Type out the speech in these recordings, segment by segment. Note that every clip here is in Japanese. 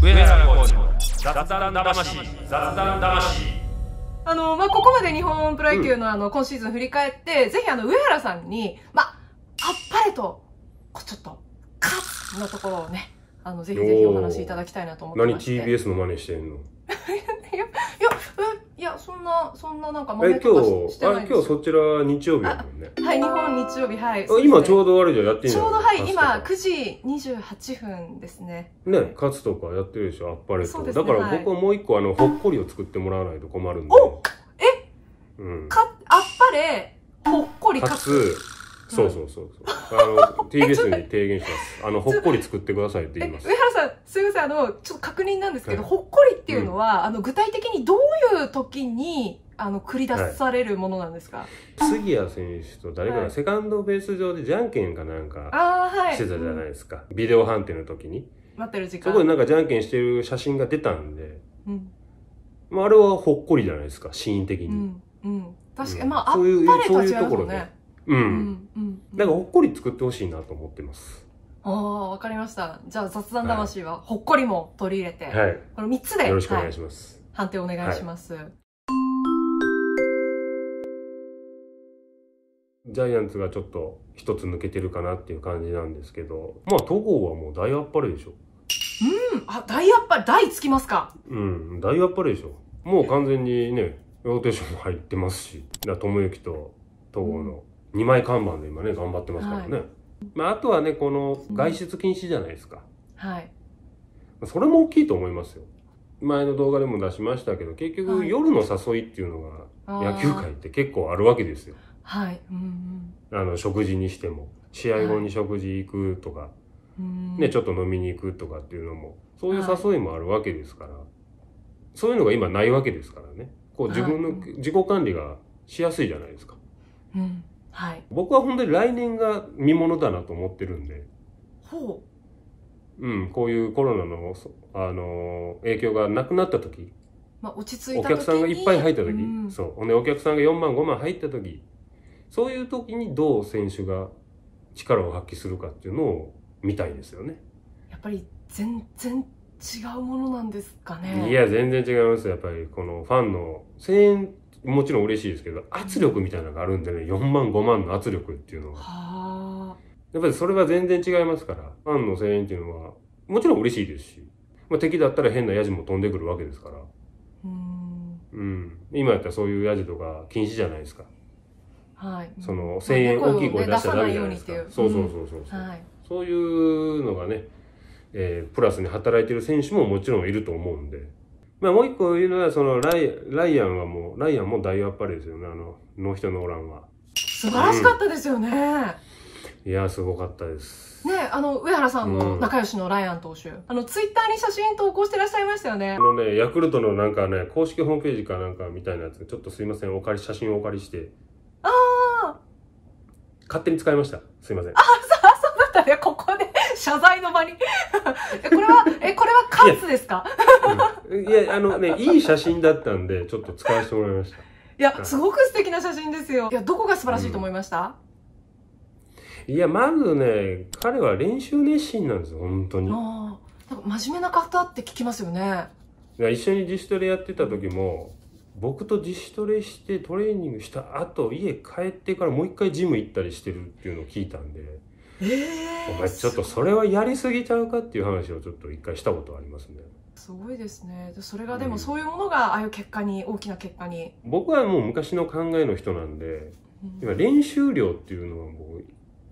上原浩二の雑談魂雑談魂あの、まあ、ここまで日本プロ野球のあの、今シーズン振り返って、うん、ぜひあの、上原さんに、まあ、あっぱれと、こうちょっと、カッのところをね、あの、ぜひぜひお話しいただきたいなと思ってまして何 TBS の真似してんのいや、いや、いや、そんな、そんななんか今とかして日、あないんです今日そちら日曜日だもんね。はい、日本日曜日、はい。あ今ちょうどあれじゃんやってんじちょうどはい、今9時28分ですね。ね、勝つとかやってるでしょ、あっぱれと。そうですだから僕はもう一個あの、ほっこりを作ってもらわないと困るんで。おえうん。か、あっぱれ、ほっこり勝つ、そうそうそうそうあの TBS に提言しますあのほっこり作ってくださいって言います上原さんすみませんあのちょっと確認なんですけど、はい、ほっこりっていうのは、うん、あの具体的にどういう時にあの繰り出されるものなんですか、はい、杉谷選手と誰かがセカンドベース上でじゃんけんかなんかしてたじゃないですか、うん、ビデオ判定の時に待ってる時間そこでなんかじゃんけんしてる写真が出たんで、うんまあ、あれはほっこりじゃないですかシーン的に、うん、うん、確かに、まああっれたち、ね、そういうところねうん。うん。なんかほっこり作ってほしいなと思ってます。ああ、わかりました。じゃあ雑談魂はほっこりも取り入れて、はい、この3つで。よろしくお願いします。はい、判定お願いします、はい。ジャイアンツがちょっと一つ抜けてるかなっていう感じなんですけど、まあ戸郷はもう大あっぱれでしょ。うん、あ、大あっぱれ、大つきますか。うん、大あっぱれでしょ。もう完全にね、ローテーションも入ってますし、友智之と戸郷の2枚看板で今ね頑張ってますからね、はい、まあ、あとはねこの外出禁止じゃないですか、うん、はいそれも大きいと思いますよ前の動画でも出しましたけど結局、夜の誘いっていうのが野球界って結構あるわけですよはい、うんうん、あの食事にしても試合後に食事行くとか、はい、ね、ちょっと飲みに行くとかっていうのもそういう誘いもあるわけですから、はい、そういうのが今ないわけですからねこう自分の、自己管理がしやすいじゃないですか、うん、はい、僕は本当に来年が見ものだなと思ってるんでほう、うん、こういうコロナの、あの影響がなくなった時、まあ、落ち着いたお客さんがいっぱい入った時、うん、そうほんでお客さんが4万5万入った時そういう時にどう選手が力を発揮するかっていうのを見たいですよね。やっぱり全然違うものなんですかねいや全然違いますやっぱりこのファンの声援もちろん嬉しいですけど圧力みたいなのがあるんでね4万5万の圧力っていうのはやっぱりそれは全然違いますからファンの声援っていうのはもちろん嬉しいですし、まあ、敵だったら変なヤジも飛んでくるわけですからうん今やったらそういうヤジとか禁止じゃないですか。はい、その声援大きい声出しちゃダメじゃないですか、そうそうそうそうはい、そういうのがね、えー、プラスに働いてる選手ももちろんいると思うんで。まあ、もう一個言うのは、そのライ、ライアンはもう、ライアンも大あっぱれですよね、あの、ノーヒットノーランは。素晴らしかったですよね。うん、いや、すごかったです。ね、あの、上原さんの仲良しのライアン投手、うん、あの、ツイッターに写真投稿してらっしゃいましたよね。あのね、ヤクルトのなんかね、公式ホームページかなんかみたいなやつ、ちょっとすいません、お借り、写真をお借りして。ああ勝手に使いました。すいません。あ、そう、そうだったね、ここで。謝罪の場に これは、え、これはカツですかいや、あのね、いい写真だったんで、ちょっと使わせてもらいました。いや、すごく素敵な写真ですよ。いや、どこが素晴らしいと思いました、うん、いや、まずね、彼は練習熱心なんですよ、本当に。なんか真面目な方って聞きますよね。一緒に自主トレやってた時も、僕と自主トレしてトレーニングした後、家帰ってからもう一回ジム行ったりしてるっていうのを聞いたんで。えー、お前ちょっとそれはやりすぎちゃうかっていう話をちょっと一回したことありますねすごいですねそれがでもそういうものがああいう結果に、うん、大きな結果に僕はもう昔の考えの人なんで、今練習量っていうのはう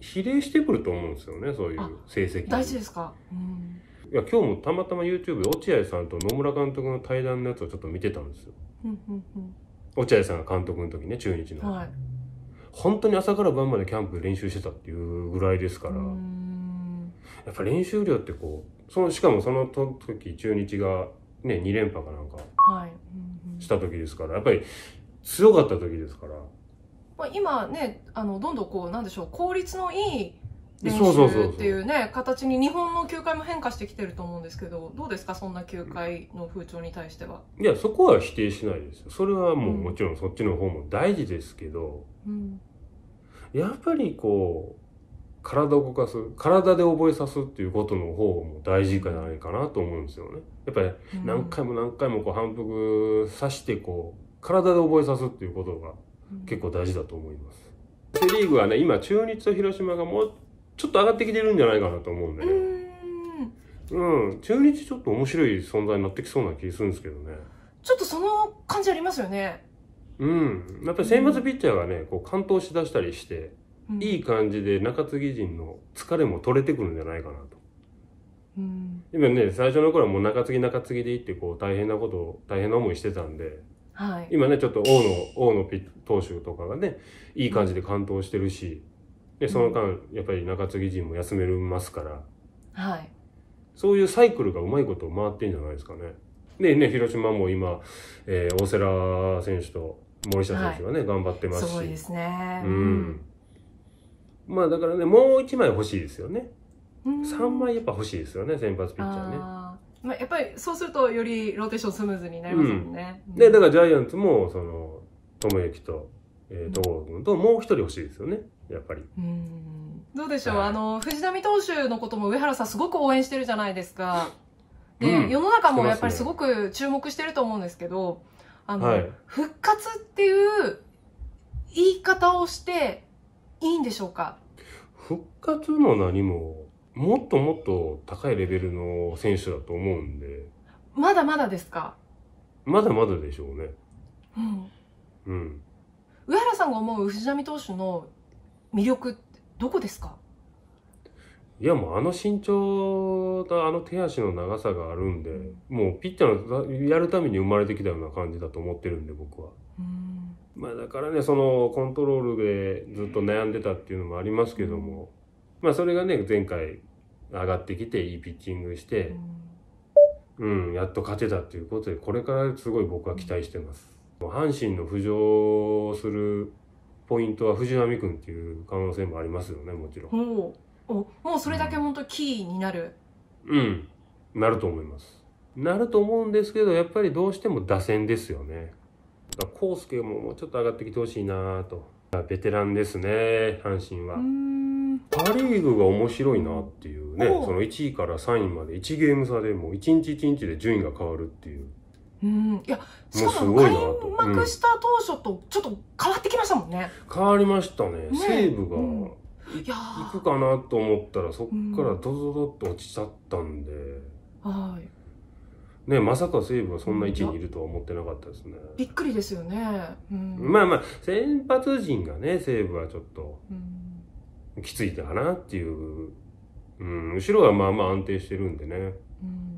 比例してくると思うんですよねそういう成績大事ですか、うん、いや今日もたまたま YouTube 落合さんと野村監督の対談のやつをちょっと見てたんですよ、うんうんうん、落合さんが監督の時ね中日の、はい本当に朝から晩までキャンプ練習してたっていうぐらいですから、やっぱ練習量ってこうそのしかもその時中日が、ね、2連覇かなんかした時ですから、やっぱり強かった時ですから。まあ、今ねあのどんどんこうなんでしょう効率のいい練習っていうね形に日本の球界も変化してきてると思うんですけどどうですかそんな球界の風潮に対しては。いやそこは否定しないですそれはもう、もちろんそっちの方も大事ですけど、うん、やっぱりこう体を動かす体で覚えさすっていうことの方も大事じゃないかなと思うんですよね。やっぱり何回も何回もこう反復さしてこう体で覚えさすっていうことが結構大事だと思います。セ、うん・リーグはね今中日と広島がもちょっと上がってきてるんじゃないかなと思うんでうんうん中日ちょっと面白い存在になってきそうな気するんですけどね。ちょっとその感じありますよね。うん。やっぱり選抜ピッチャーがね、うん、こう完投しだしたりして、うん、いい感じで中継ぎ陣の疲れも取れてくるんじゃないかなと。うん、今ね、最初の頃はもう中継ぎ中継ぎでいってこう大変なことを、大変な思いしてたんで、はい、今ね、ちょっと大野、大野投手とかがね、いい感じで完投してるし、うんでその間やっぱり中継ぎ陣も休めますからはいそういうサイクルがうまいこと回ってんじゃないですかね。でね広島も今、えー、大瀬良選手と森下選手がね、はい、頑張ってますしそうですね、うん、まあだからねもう1枚欲しいですよね。3枚やっぱ欲しいですよね先発ピッチャーね。まあ、やっぱりそうするとよりローテーションスムーズになりますもんね。うん、でだからジャイアンツもその友之と、えー、戸郷君ともう1人欲しいですよね。やっぱりどうでしょう、はい、あの藤浪投手のことも上原さんすごく応援してるじゃないですか、で、うん、世の中もやっぱりすごく注目してると思うんですけどあの、はい、復活っていう言い方をしていいんでしょうか復活も何ももっともっと高いレベルの選手だと思うんでまだまだですかまだまだでしょうねうん、うん、上原さんが思う藤波投手の魅力どこですかいやもうあの身長とあの手足の長さがあるんで、もうピッチャーのやるために生まれてきたような感じだと思ってるんで僕は。まあだからねそのコントロールでずっと悩んでたっていうのもありますけども、まあそれがね前回上がってきていいピッチングして、うん、やっと勝てたっていうことでこれからすごい僕は期待してます。阪神の浮上するポイントは藤波君っていう可能性もありますよねもちろんもうおもうそれだけ本当キーになる、うんなると思いますなると思うんですけどやっぱりどうしても打線ですよねだ康介ももうちょっと上がってきてほしいなとベテランですね阪神はパ・リーグが面白いなっていうねその1位から3位まで1ゲーム差でもう1日1日で順位が変わるっていううん、いやしかも開幕した当初とちょっと変わってきましたもんね、変わりましたね西武が、い行くかなと思ったらそっからドドドっと落ちちゃったんで、うん、はいねまさか西武はそんな位置にいるとは思ってなかったですねびっくりですよね、うん、まあまあ先発陣がね西武はちょっときついかなっていう、うん、後ろはまあまあ安定してるんでね、うん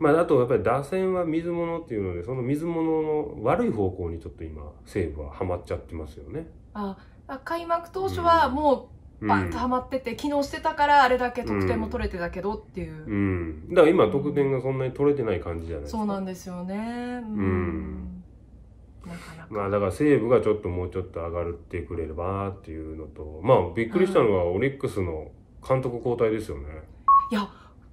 まあ、あとやっぱり打線は水物っていうのでその水物の悪い方向にちょっと今西武ははまっちゃってますよね。あ開幕当初はもうバンとはまってて、昨日機能してたからあれだけ得点も取れてたけどっていう、うん、だから今得点がそんなに取れてない感じじゃないですかそうなんですよねうんなかなかまあだから西武がちょっともうちょっと上がってくれればっていうのとまあびっくりしたのは、オリックスの監督交代ですよね、いや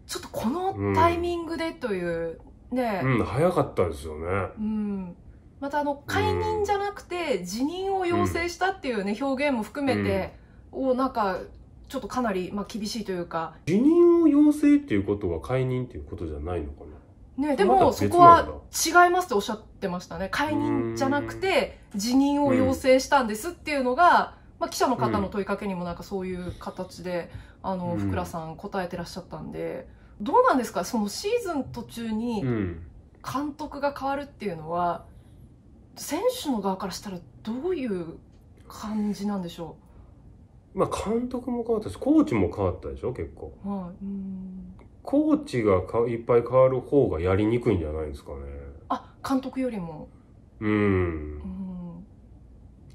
ちょっとこのタイミングでというね、うん、早かったですよね。うんまたあの解任じゃなくて辞任を要請したっていうね、表現も含めてをなんかちょっとかなりまあ厳しいというか辞任を要請っていうことは解任っていうことじゃないのかなねでもそこは違いますっておっしゃってましたね解任じゃなくて辞任を要請したんですっていうのが、まあ、記者の方の問いかけにもなんかそういう形で、あの福良さん答えてらっしゃったんで。どうなんですかそのシーズン途中に監督が変わるっていうのは、選手の側からしたらどういう感じなんでしょうまあ監督も変わったしコーチも変わったでしょ結構、はい、うんコーチがかいっぱい変わる方がやりにくいんじゃないですかねあ監督よりもうん、うん、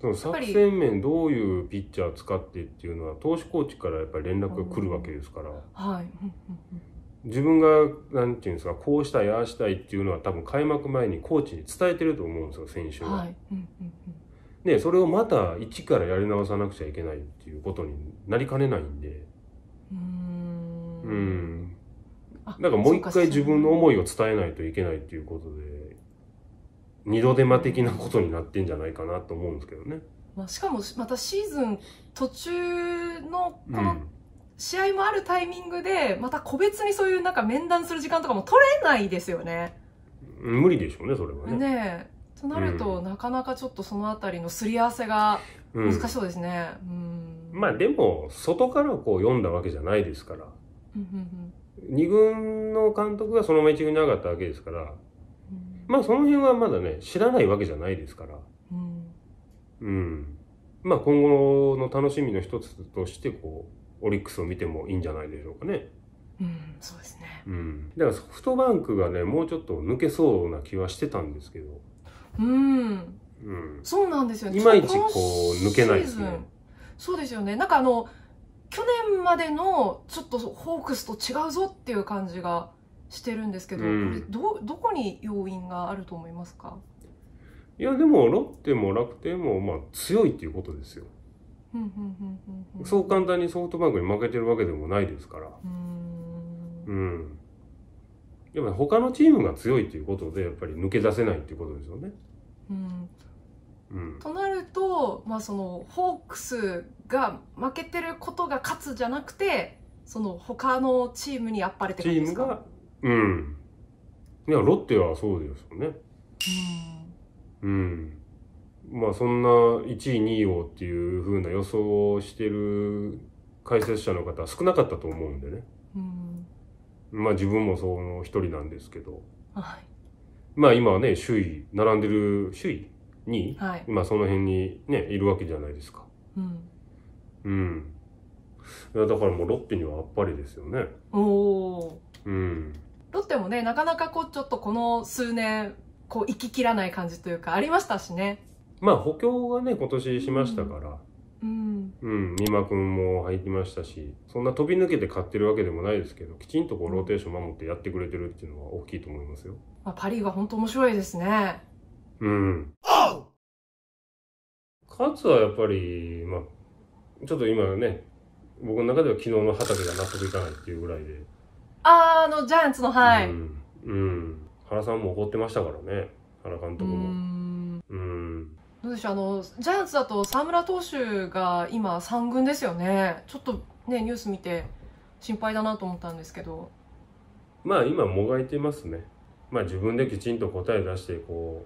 その作戦面どういうピッチャー使ってっていうのは投手コーチからやっぱり連絡が来るわけですから、うん、はい、うんうんうん自分が何て言うんですかこうしたいああしたいっていうのは多分開幕前にコーチに伝えてると思うんですよ選手は。はいうんうんうん、でそれをまた一からやり直さなくちゃいけないっていうことになりかねないんで。うんうんだからもう一回自分の思いを伝えないといけないっていうことで二度手間的なことになってんじゃないかなと思うんですけどね。まあ、しかもまたシーズン途中のこの、うん試合もあるタイミングで、また個別にそういうなんか面談する時間とかも取れないですよね。無理でしょうね、それはね。ねとなると、うん、なかなかちょっとそのあたりのすり合わせが難しそうですね。うん、まあでも、外からこう読んだわけじゃないですから。2軍の監督がそのまま1軍に上がったわけですから、まあその辺はまだね、知らないわけじゃないですから。うん。まあ今後の楽しみの一つとして、こう、オリックスを見てもいいんじゃないでしょうかね。うん、そうですね、うん、だからソフトバンクがねもうちょっと抜けそうな気はしてたんですけどうん、うん、そうなんですよねいまいちこう抜けないですねそうですよねなんかあの去年までのちょっとホークスと違うぞっていう感じがしてるんですけど、うん、どどこに要因があると思いますかいやでもロッテも楽天もまあ強いっていうことですよそう簡単にソフトバンクに負けてるわけでもないですから。うん。やっぱり他のチームが強いということで、やっぱり抜け出せないっていうことですよね。うん。うん、となると、まあ、そのホークスが負けてることが勝つじゃなくてその他のチームにあっぱれてるですかチームがうんいやロッテはそうですよねうん、うんまあそんな1位2位をっていうふうな予想をしてる解説者の方は少なかったと思うんでね、うん、まあ自分もその一人なんですけど、はい、まあ今はね首位並んでる首位に、はい、その辺にねいるわけじゃないですか。うん、うんだからもうロッテにはあっぱれですよね。おお。うん。ロッテもね、なかなかこう、ちょっとこの数年、こう、行ききらない感じというか、ありましたしね。まあ補強がね今年しましたから、うん、うん、三馬君も入りましたしそんな飛び抜けて買ってるわけでもないですけどきちんとこうローテーション守ってやってくれてるっていうのは大きいと思いますよ、まあ、パ・リーグは本当面白いですねうん勝はやっぱりまあちょっと今ね僕の中では昨日の畑が納得いかないっていうぐらいでああのジャイアンツのはい、うん、うん、原さんも怒ってましたからね原監督も。どうでしょうあのジャイアンツだと沢村投手が今3軍ですよねちょっとねニュース見て心配だなと思ったんですけどまあ今もがいてますねまあ自分できちんと答え出してこ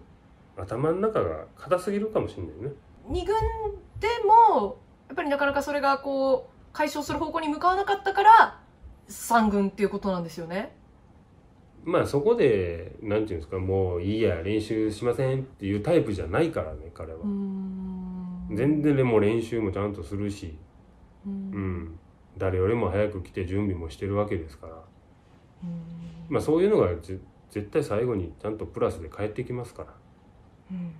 う頭の中が硬すぎるかもしれないね2軍でもやっぱりなかなかそれがこう解消する方向に向かわなかったから3軍っていうことなんですよねまあそこで何て言うんですかもういいや練習しませんっていうタイプじゃないからね彼は。全然でも練習もちゃんとするし、うん、うん、誰よりも早く来て準備もしてるわけですから、まあそういうのが絶対最後にちゃんとプラスで返ってきますから、うん、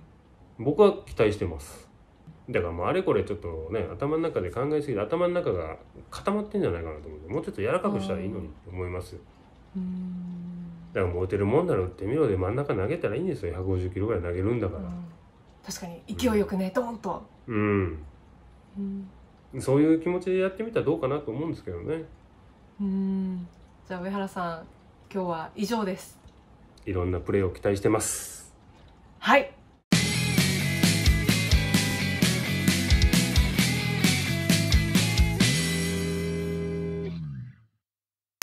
僕は期待してます。だからもうあれこれちょっとね頭の中で考えすぎて頭の中が固まってんじゃないかなと思うもうちょっと柔らかくしたらいいのにって思いますよ。うんだからモテるもんだろってみろで真ん中投げたらいいんですよ150キロぐらい投げるんだから、うん、確かに勢いよくね、うん、ドンとうん、うん、そういう気持ちでやってみたらどうかなと思うんですけどねうんじゃあ上原さん今日は以上ですいろんなプレーを期待してますはい